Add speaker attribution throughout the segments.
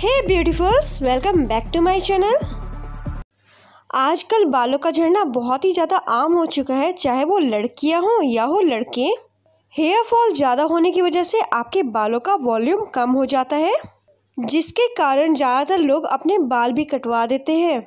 Speaker 1: hey beautifuls welcome back to my channel आजकल बालों का झड़ना बहुत ही ज़्यादा आम हो चुका है चाहे वो लड़कियां हों या हो लड़के हेयर फॉल ज़्यादा होने की वजह से आपके बालों का वॉल्यूम कम हो जाता है जिसके कारण ज़्यादातर लोग अपने बाल भी कटवा देते हैं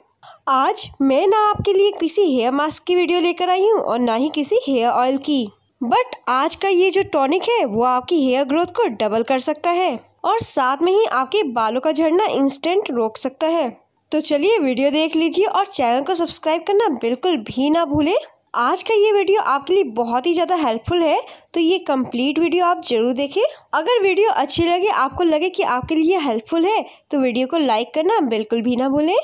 Speaker 1: आज मैं ना आपके लिए किसी हेयर मास्क की वीडियो लेकर आई हूँ और ना ही किसी हेयर ऑयल की बट आज का ये जो टॉनिक है वो आपकी हेयर ग्रोथ को डबल कर सकता है और साथ में ही आपके बालों का झड़ना इंस्टेंट रोक सकता है तो चलिए वीडियो देख लीजिए और चैनल को सब्सक्राइब करना बिल्कुल भी ना भूलें आज का ये वीडियो आपके लिए बहुत ही ज़्यादा हेल्पफुल है तो ये कंप्लीट वीडियो आप जरूर देखें अगर वीडियो अच्छी लगे आपको लगे कि आपके लिए हेल्पफुल है तो वीडियो को लाइक करना बिल्कुल भी ना भूलें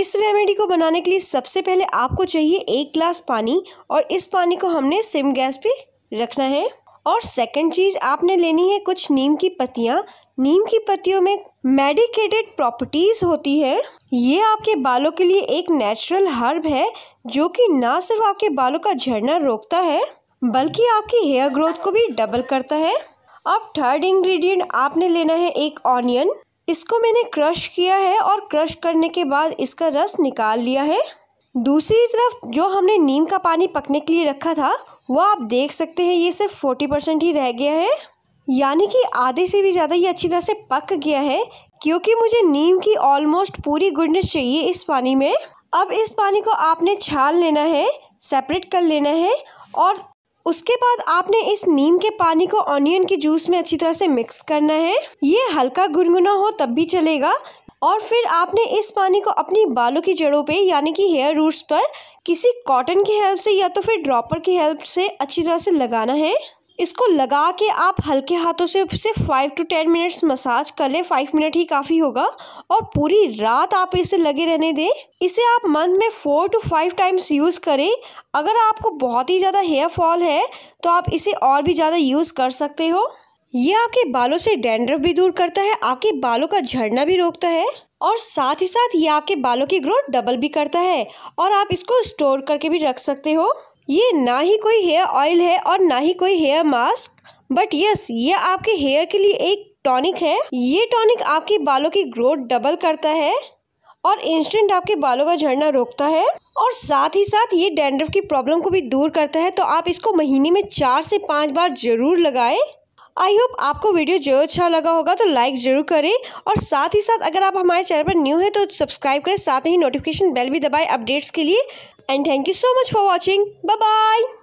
Speaker 1: इस रेमेडी को बनाने के लिए सबसे पहले आपको चाहिए एक ग्लास पानी और इस पानी को हमने सिम गैस पे रखना है और सेकंड चीज़ आपने लेनी है कुछ नीम की पत्तियाँ नीम की पत्तियों में मेडिकेटेड प्रॉपर्टीज़ होती है ये आपके बालों के लिए एक नेचुरल हर्ब है जो कि ना सिर्फ आपके बालों का झड़ना रोकता है बल्कि आपकी हेयर ग्रोथ को भी डबल करता है अब थर्ड इंग्रेडिएंट आपने लेना है एक ऑनियन इसको मैंने क्रश किया है और क्रश करने के बाद इसका रस निकाल लिया है दूसरी तरफ जो हमने नीम का पानी पकने के लिए रखा था वो आप देख सकते हैं ये सिर्फ फोर्टी परसेंट ही रह गया है यानी कि आधे से भी ज़्यादा ये अच्छी तरह से पक गया है क्योंकि मुझे नीम की ऑलमोस्ट पूरी गुडनेस चाहिए इस पानी में अब इस पानी को आपने छाल लेना है सेपरेट कर लेना है और उसके बाद आपने इस नीम के पानी को ऑनियन के जूस में अच्छी तरह से मिक्स करना है ये हल्का गुनगुना हो तब भी चलेगा और फिर आपने इस पानी को अपनी बालों की जड़ों पे यानी कि हेयर रूट्स पर किसी कॉटन की हेल्प से या तो फिर ड्रॉपर की हेल्प से अच्छी तरह से लगाना है इसको लगा के आप हल्के हाथों से सिर्फ five to ten minutes massage कर लें फाइव मिनट ही काफ़ी होगा और पूरी रात आप इसे लगे रहने दें इसे आप मंथ में four to five times use करें अगर आपको बहुत ही ज़्यादा हेयर फॉल है तो आप इसे और भी ज़्यादा यूज़ कर सकते हो ये आपके बालों से डैंड्रफ भी दूर करता है आपके बालों का झड़ना भी रोकता है और साथ ही साथ ये आपके बालों की ग्रोथ डबल भी करता है और आप इसको स्टोर करके भी रख सकते हो ये ना ही कोई हेयर ऑयल है और ना ही कोई हेयर मास्क बट यस ये आपके हेयर के लिए एक टॉनिक है ये टॉनिक आपके बालों की ग्रोथ डबल करता है और इंस्टेंट आपके बालों का झड़ना रोकता है और साथ ही साथ ये डैंड्रफ की प्रॉब्लम को भी दूर करता है तो आप इसको महीने में चार से पाँच बार जरूर लगाएं आई होप आपको वीडियो जरूर अच्छा लगा होगा तो लाइक जरूर करें और साथ ही साथ अगर आप हमारे चैनल पर न्यू हैं तो सब्सक्राइब करें साथ ही नोटिफिकेशन बेल भी दबाएं अपडेट्स के लिए and thank you so much for watching bye